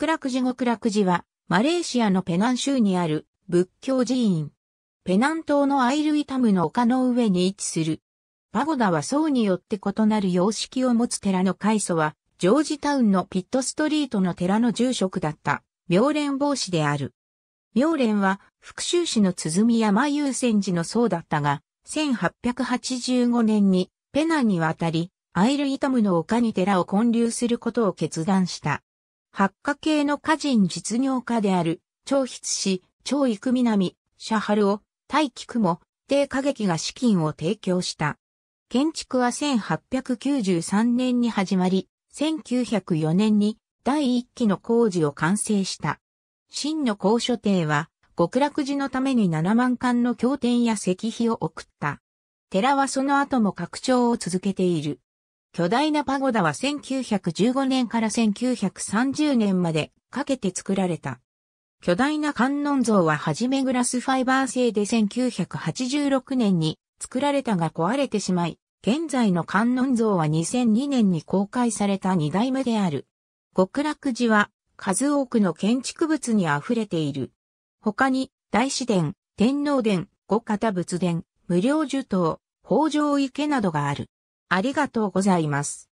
クラクジゴクは、マレーシアのペナン州にある仏教寺院。ペナン島のアイルイタムの丘の上に位置する。パゴダは層によって異なる様式を持つ寺の開祖は、ジョージタウンのピットストリートの寺の住職だった、妙蓮法師である。妙蓮は、復讐市の鼓山優先寺の僧だったが、1885年にペナンに渡り、アイルイタムの丘に寺を建立することを決断した。八家系の歌人実業家である、長筆氏、長育南、シャハルを、大菊も、低歌劇が資金を提供した。建築は1893年に始まり、1904年に第1期の工事を完成した。真の高所邸は、極楽寺のために7万巻の経典や石碑を送った。寺はその後も拡張を続けている。巨大なパゴダは1915年から1930年までかけて作られた。巨大な観音像ははじめグラスファイバー製で1986年に作られたが壊れてしまい、現在の観音像は2002年に公開された2代目である。極楽寺は数多くの建築物に溢れている。他に大師殿、天皇殿、五方仏殿、無料樹塔、北条池などがある。ありがとうございます。